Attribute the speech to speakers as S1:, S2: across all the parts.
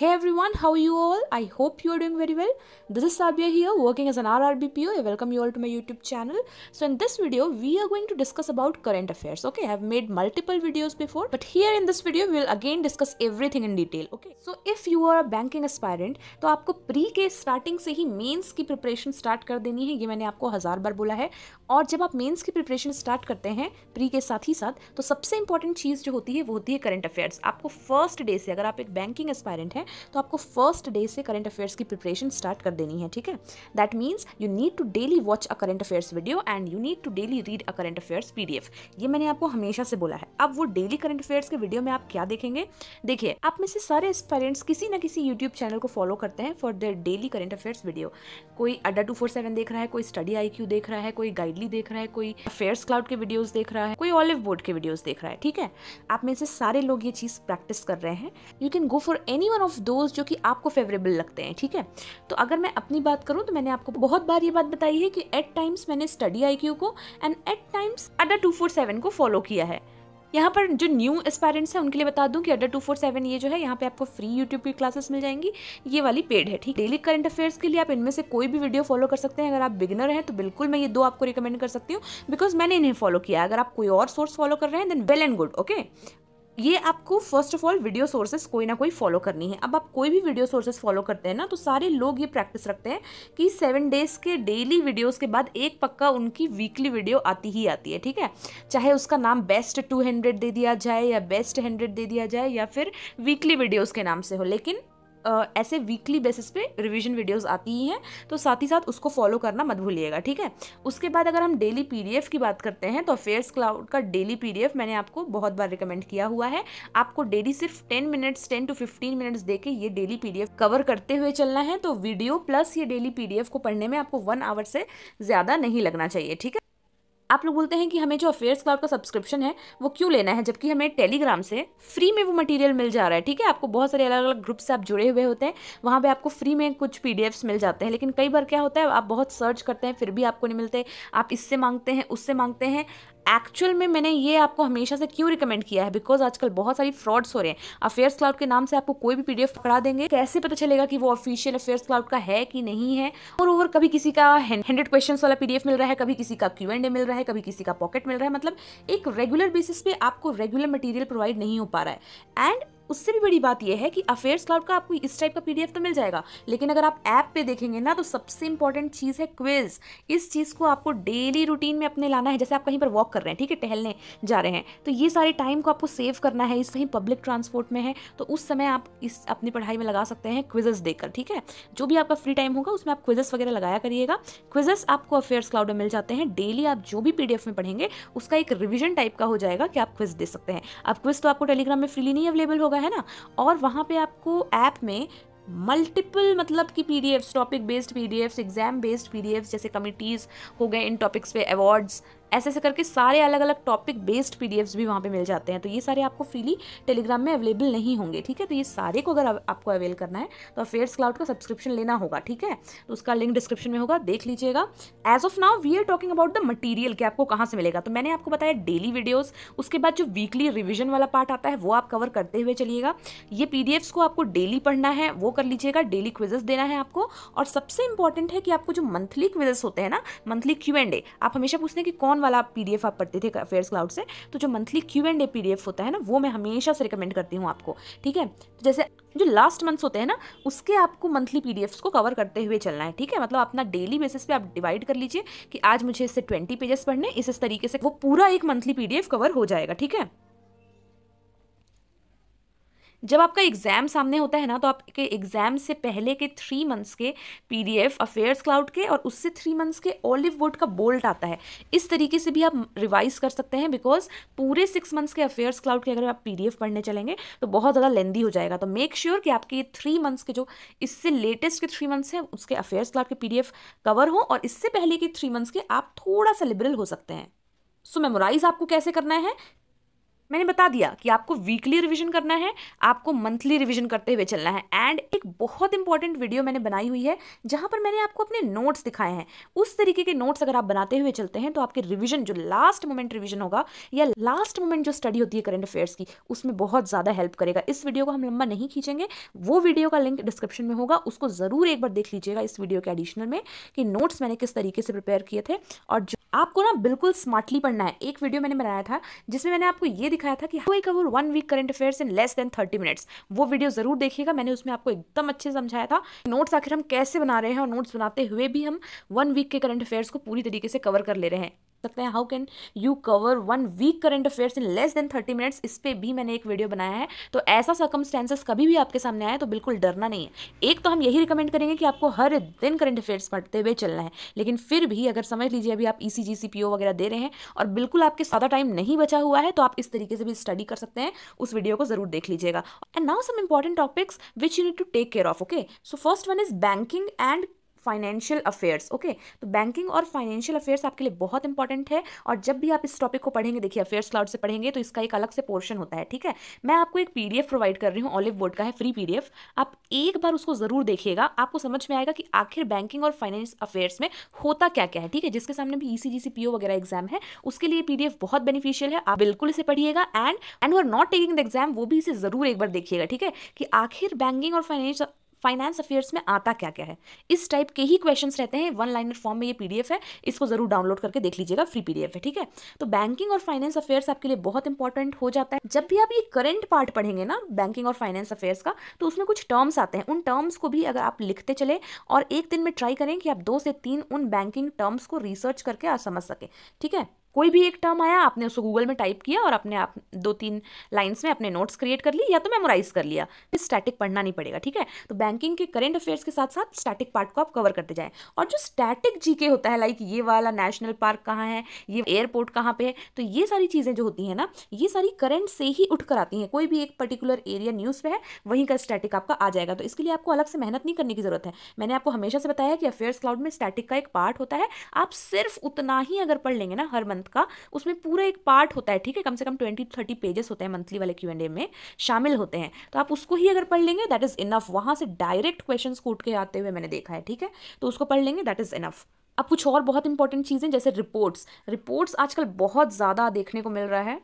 S1: Hey everyone, how are you all? I hope you are doing very well. This is Sabia here, working as an RRBPO. I welcome you all to my YouTube channel. So in this video, we are going to discuss about current affairs. Okay, I have made multiple videos before, but here in this video, we will again discuss everything in detail. Okay, so if you are a banking aspirant, तो आपको pre के starting से ही mains की preparation start कर देनी है ये मैंने आपको हजार बार बोला है और जब आप mains की preparation start करते हैं pre के साथ ही साथ तो सबसे important चीज़ जो होती है वो होती है current affairs. आपको first day से अगर आप एक banking aspirant हैं तो आपको फर्स्ट डे से करंट अफेयर्स की प्रिपरेशन स्टार्ट कर देनी है ठीक है that means you need to daily watch a current affairs video and you need to daily read a current affairs P ये मैंने आपको हमेशा से बोला है अब वो डेली करंट अफेयर्स के वीडियो में आप क्या देखेंगे देखिए आप में से सारे एस्पेरेंट्स किसी ना किसी यूट्यूब चैनल को फॉलो करते हैं for their daily current affairs video कोई अड्डा टू फोर सेवन देख रहा है कोई स्टडी आई देख रहा है कोई गाइडली देख रहा है कोई अफेयर्स क्लाउड के वीडियोज देख रहा है कोई ऑलिव बोर्ड के वीडियोज देख रहा है ठीक है आप में से सारे लोग ये चीज़ प्रैक्टिस कर रहे हैं you can go for any one of of those जो कि आपको फेवरेबल लगते हैं ठीक है तो अगर मैं अपनी बात करूँ तो मैंने आपको बहुत बार ये बात बताई है कि एट टाइम्स मैंने स्टडी आई को and at times Adda two four seven को फॉलो किया है यहाँ पर जो न्यू एस्पायरेंट्स हैं उनके लिए बता दूं कि अड्डा टू फोर सेवन ये जो है यहाँ पे आपको फ्री यूट्यूब की क्लासेस मिल जाएंगी ये वाली पेड है ठीक डेली करंट अफेयर्स के लिए आप इनमें से कोई भी वीडियो फॉलो कर सकते हैं अगर आप बिगनर हैं तो बिल्कुल मैं ये दो आपको रिकमेंड कर सकती हूँ बिकॉज मैंने इन्हें फॉलो किया अगर आप कोई और सोर्स फॉलो कर रहे हैं then well and good okay ये आपको first of all video sources कोई ना कोई फॉलो करनी है अब आप कोई भी वीडियो सोर्सेस फॉलो करते हैं ना तो सारे लोग ये प्रैक्टिस रखते हैं कि सेवन डेज के डेली वीडियोस के बाद एक पक्का उनकी वीकली वीडियो आती ही आती है ठीक है चाहे उसका नाम बेस्ट टू हंड्रेड दे दिया जाए या बेस्ट हंड्रेड दे दिया जाए या फिर वीकली वीडियोज़ के नाम से हो लेकिन ऐसे वीकली बेसिस पे रिवीजन वीडियोस आती ही हैं तो साथ ही साथ उसको फॉलो करना मत भूलिएगा ठीक है उसके बाद अगर हम डेली पीडीएफ की बात करते हैं तो अफेयर्स क्लाउड का डेली पीडीएफ मैंने आपको बहुत बार रिकमेंड किया हुआ है आपको डेली सिर्फ ten minutes ten to fifteen minutes दे के ये डेली पी कवर करते हुए चलना है तो वीडियो प्लस ये डेली पी को पढ़ने में आपको वन आवर से ज़्यादा नहीं लगना चाहिए ठीक है आप लोग बोलते हैं कि हमें जो अफेयर्स क्लाउड का सब्सक्रिप्शन है वो क्यों लेना है जबकि हमें टेलीग्राम से फ्री में वो मटेरियल मिल जा रहा है ठीक है आपको बहुत सारे अलग अलग ग्रुप से आप जुड़े हुए होते हैं वहाँ पर आपको फ्री में कुछ पी मिल जाते हैं लेकिन कई बार क्या होता है आप बहुत सर्च करते हैं फिर भी आपको नहीं मिलते आप इससे मांगते हैं उससे मांगते हैं एक्चुअल में मैंने ये आपको हमेशा से क्यों रिकमेंड किया है बिकॉज आजकल बहुत सारी फ्रॉड्स हो रहे हैं अफेयर्स क्लाउड के नाम से आपको कोई भी पीडीएफ पढ़ा देंगे कैसे पता चलेगा कि वो ऑफिशियल अफेयर्स क्लाउड का है कि नहीं है और ओवर कभी किसी का हंड्रेड क्वेश्चन वाला पीडीएफ मिल रहा है कभी किसी का क्यू एंड ए मिल रहा है कभी किसी का पॉकेट मिल रहा है मतलब एक रेगुलर बेसिस पे आपको रेगुलर मटेरियल प्रोवाइड नहीं हो पा रहा है एंड उससे भी बड़ी बात यह है कि अफेयर्स क्लाउड का आपको इस टाइप का पीडीएफ तो मिल जाएगा लेकिन अगर आप ऐप पे देखेंगे ना तो सबसे इंपॉर्टेंट चीज़ है क्विज इस चीज़ को आपको डेली रूटीन में अपने लाना है जैसे आप कहीं पर वॉक कर रहे हैं ठीक है टहलने जा रहे हैं तो ये सारे टाइम को आपको सेव करना है इस कहीं पब्लिक ट्रांसपोर्ट में है तो उस समय आप इस अपनी पढ़ाई में लगा सकते हैं क्विजेस देकर ठीक है जो भी आपका फ्री टाइम होगा उसमें आप क्विजेस वगैरह लगाया करिएगा क्विजेस आपको अफेयर्स क्लाउड में मिल जाते हैं डेली आप जो भी पीडीएफ में पढ़ेंगे उसका एक रिविजन टाइप का हो जाएगा कि आप क्विज दे सकते हैं अब क्विज तो आपको टेलीग्राम में फ्रीली नहीं अवेलेबल होगा हुआ है ना और वहाँ पे आपको ऐप में मल्टीपल मतलब कि PDFs topic based PDFs exam based PDFs जैसे कमिटीज़ हो गए इन टॉपिक्स पे अवार्ड्स ऐसे ऐसे करके सारे अलग अलग टॉपिक बेस्ड पी भी वहाँ पे मिल जाते हैं तो ये सारे आपको फ्रीली टेलीग्राम में अवेलेबल नहीं होंगे ठीक है तो ये सारे को अगर आपको अवेल करना है तो अफेयर्स क्लाउड का सब्सक्रिप्शन लेना होगा ठीक है तो उसका लिंक डिस्क्रिप्शन में होगा देख लीजिएगा as of now we are talking about the material कि आपको कहाँ से मिलेगा तो मैंने आपको बताया डेली वीडियोज़ उसके बाद जो वीकली रिविजन वाला पार्ट आता है वो आप कवर करते हुए चलिएगा ये पी को आपको डेली पढ़ना है वो कर लीजिएगा डेली क्विजेस देना है आपको और सबसे इंपॉर्टेंट है कि आपको जो मंथली क्विजेस होते हैं ना मंथली क्यू एंड ए आप हमेशा पूछते हैं कि कौन डाउन वाला पी आप पढ़ते थे अफेयर्स क्लाउड से तो जो monthly Q and A P होता है ना वो मैं हमेशा से रिकमेंड करती हूँ आपको ठीक है तो जैसे जो लास्ट मंथ्स होते हैं ना उसके आपको मंथली पी को कवर करते हुए चलना है ठीक है मतलब अपना डेली बेसिस पे आप डिवाइड कर लीजिए कि आज मुझे इससे ट्वेंटी पेजेस पढ़ने इस इस तरीके से वो पूरा एक मंथली पी कवर हो जाएगा ठीक है जब आपका एग्ज़ाम सामने होता है ना तो आपके एग्ज़ाम से पहले के थ्री मंथ्स के पीडीएफ अफेयर्स क्लाउड के और उससे थ्री मंथ्स के ऑलिव वुड का बोल्ट आता है इस तरीके से भी आप रिवाइज कर सकते हैं बिकॉज पूरे सिक्स मंथ्स के अफेयर्स क्लाउड के अगर आप पी पढ़ने चलेंगे तो बहुत ज़्यादा लेंदी हो जाएगा तो मेक श्योर sure कि आपके ये थ्री मंथ्स के जो इससे लेटेस्ट के थ्री मंथ्स हैं उसके अफेयर्स क्लाउड के पी कवर हों और इससे पहले के थ्री मंथ्स के आप थोड़ा सा लिबरल हो सकते हैं सो so, मेमोराइज आपको कैसे करना है मैंने बता दिया कि आपको वीकली रिवीजन करना है आपको मंथली रिवीजन करते हुए चलना है एंड एक बहुत इंपॉर्टेंट वीडियो मैंने बनाई हुई है जहाँ पर मैंने आपको अपने नोट्स दिखाए हैं उस तरीके के नोट्स अगर आप बनाते हुए चलते हैं तो आपके रिविजन जो लास्ट मोमेंट रिविजन होगा या लास्ट मोमेंट जो स्टडी होती है करंट अफेयर्स की उसमें बहुत ज़्यादा हेल्प करेगा इस वीडियो को हम लंबा नहीं खींचेंगे वो वीडियो का लिंक डिस्क्रिप्शन में होगा उसको ज़रूर एक बार देख लीजिएगा इस वीडियो के एडिशनल में कि नोट्स मैंने किस तरीके से प्रिपेयर किए थे और आपको ना बिल्कुल स्मार्टली पढ़ना है एक वीडियो मैंने बनाया था जिसमें मैंने आपको ये दिखाया था कि I cover one week current affairs in less than thirty minutes वो वीडियो जरूर देखिएगा मैंने उसमें आपको एकदम अच्छे समझाया था नोट्स आखिर हम कैसे बना रहे हैं और नोट्स बनाते हुए भी हम वन वीक के करंट अफेयर्स को पूरी तरीके से कवर कर ले रहे हैं सकते हैं how can you cover one week current affairs in less than thirty minutes इस पर भी मैंने एक वीडियो बनाया है तो ऐसा सर्कमस्टेंसेस कभी भी आपके सामने आए तो बिल्कुल डरना नहीं है एक तो हम यही रिकमेंड करेंगे कि आपको हर दिन करंट अफेयर्स पढ़ते हुए चलना है लेकिन फिर भी अगर समझ लीजिए अभी आप ई सी जी सी पी ओ वगैरह दे रहे हैं और बिल्कुल आपके ज़्यादा टाइम नहीं बचा हुआ है तो आप इस तरीके से भी स्टडी कर सकते हैं उस वीडियो को ज़रूर देख लीजिएगा and now some important topics which you need to take care of okay so first one is banking and financial affairs okay तो बैंकिंग और फाइनेंशियल अफेयर्स आपके लिए बहुत इंपॉर्टेंट है और जब भी आप इस टॉपिक को पढ़ेंगे देखिए अफेयर्स क्लाउड से पढ़ेंगे तो इसका एक अलग से पोर्शन होता है ठीक है मैं आपको एक पीडीएफ प्रोवाइड कर रही हूँ ऑलिव बोर्ड का है फ्री पीडीएफ आप एक बार उसको जरूर देखिएगा आपको समझ में आएगा कि आखिर बैंकिंग और फाइनेंस अफेयर्स में होता क्या क्या है ठीक है जिसके सामने भी ई e सी वगैरह एग्जाम है उसके लिए पीडीएफ बहुत बेनिफिशियल है आप बिल्कुल इसे पढ़िएगा and and were not taking the exam वो भी इसे जरूर एक बार देखिएगा ठीक है कि आखिर बैंकिंग और फाइनेंस फाइनेंस अफेयर्स में आता क्या क्या है इस टाइप के ही क्वेश्चंस रहते हैं वन लाइनर फॉर्म में ये पीडीएफ है इसको ज़रूर डाउनलोड करके देख लीजिएगा फ्री पीडीएफ है ठीक है तो बैंकिंग और फाइनेंस अफेयर्स आपके लिए बहुत इंपॉर्टेंट हो जाता है जब भी आप ये करंट पार्ट पढ़ेंगे ना बैंकिंग और फाइनेंस अफेयर्स का तो उसमें कुछ टर्म्स आते हैं उन टर्म्स को भी अगर आप लिखते चले और एक दिन में ट्राई करें कि आप दो से तीन उन बैंकिंग टर्म्स को रिसर्च करके आप समझ सकें ठीक है कोई भी एक टर्म आया आपने उसको गूगल में टाइप किया और अपने आप दो तीन लाइंस में अपने नोट्स क्रिएट कर लिए या तो मेमोराइज कर लिया फिर स्टैटिक पढ़ना नहीं पड़ेगा ठीक है तो बैंकिंग के करंट अफेयर्स के साथ साथ स्टैटिक पार्ट को आप कवर करते जाएं और जो स्टैटिक जीके होता है लाइक ये वाला नेशनल पार्क कहाँ है ये एयरपोर्ट कहाँ पर है तो ये सारी चीज़ें जो होती हैं ना ये सारी करंट से ही उठ कर आती हैं कोई भी एक पर्टिकुलर एरिया न्यूज़ पर है वहीं का स्टैटिक आपका आ जाएगा तो इसके लिए आपको अलग से मेहनत नहीं करने की ज़रूरत है मैंने आपको हमेशा से बताया कि अफेयर्स क्लाउड में स्टैटिक का एक पार्ट होता है आप सिर्फ उतना ही अगर पढ़ लेंगे ना हर मंथ मंथ का उसमें पूरा एक पार्ट होता है ठीक है कम से कम ट्वेंटी टू थर्टी पेजेस होते हैं मंथली वाले क्यू एंड ए में शामिल होते हैं तो आप उसको ही अगर पढ़ लेंगे दैट इज़ इनफ वहाँ से डायरेक्ट क्वेश्चन कूट के आते हुए मैंने देखा है ठीक है तो उसको पढ़ लेंगे दैट इज़ इनफ अब कुछ और बहुत इंपॉर्टेंट चीज़ें जैसे रिपोर्ट्स रिपोर्ट्स आजकल बहुत ज़्यादा देखने को मिल रहा है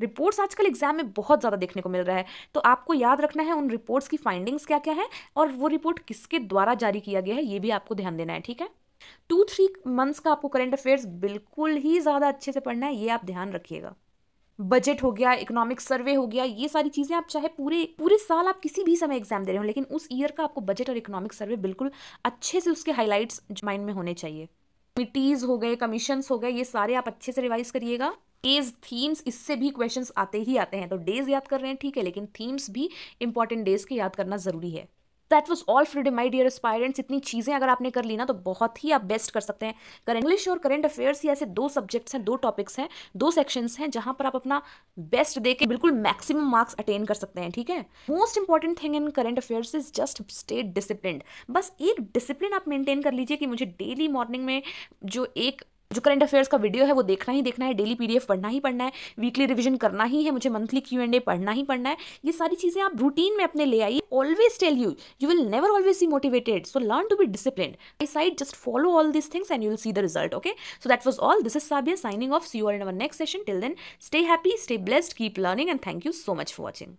S1: रिपोर्ट्स आजकल एग्जाम में बहुत ज़्यादा देखने को मिल रहा है तो आपको याद रखना है उन रिपोर्ट्स की फाइंडिंग्स क्या क्या है और वो रिपोर्ट किसके द्वारा जारी किया गया है ये भी आपको ध्यान देना है ठीक है टू थ्री मंथ्स का आपको करंट अफेयर्स बिल्कुल ही ज़्यादा अच्छे से पढ़ना है ये आप ध्यान रखिएगा बजट हो गया इकोनॉमिक सर्वे हो गया ये सारी चीज़ें आप चाहे पूरे पूरे साल आप किसी भी समय एग्जाम दे रहे हो लेकिन उस ईयर का आपको बजट और इकोनॉमिक सर्वे बिल्कुल अच्छे से उसके हाईलाइट्स माइंड में होने चाहिए कमिटीज़ हो गए कमीशंस हो गए ये सारे आप अच्छे से रिवाइज करिएगा डेज थीम्स इससे भी क्वेश्चंस आते ही आते हैं तो डेज याद कर रहे हैं ठीक है लेकिन थीम्स भी इंपॉर्टेंट डेज के याद करना ज़रूरी है that was all freedom my dear aspirants इतनी चीज़ें अगर आपने कर ली ना तो बहुत ही आप बेस्ट कर सकते हैं कर इंग्लिश और करेंट अफेयर्स ही ऐसे दो सब्जेक्ट्स हैं दो टॉपिक्स हैं दो सेक्शंस हैं जहाँ पर आप अपना बेस्ट दे के बिल्कुल मैक्सिमम मार्क्स अटेन कर सकते हैं ठीक है most important thing in current affairs is just state discipline बस एक डिसिप्लिन आप मेनटेन कर लीजिए कि मुझे डेली मॉर्निंग में जो एक जो करंट अफेयर्स का वीडियो है वो देखना ही देखना है डेली पीडीएफ पढ़ना ही पढ़ना है वीकली रिवीजन करना ही है मुझे मंथली क्यू एंड ए पढ़ना ही पढ़ना है ये सारी चीज़ें आप रूटीन में अपने ले आइए always tell you you will never always see motivated so learn to be discipline I side just follow all this things and you will see the result okay so that was all this is Sabiya signing off see you in our next session till then stay happy stay blessed keep learning and thank you so much for watching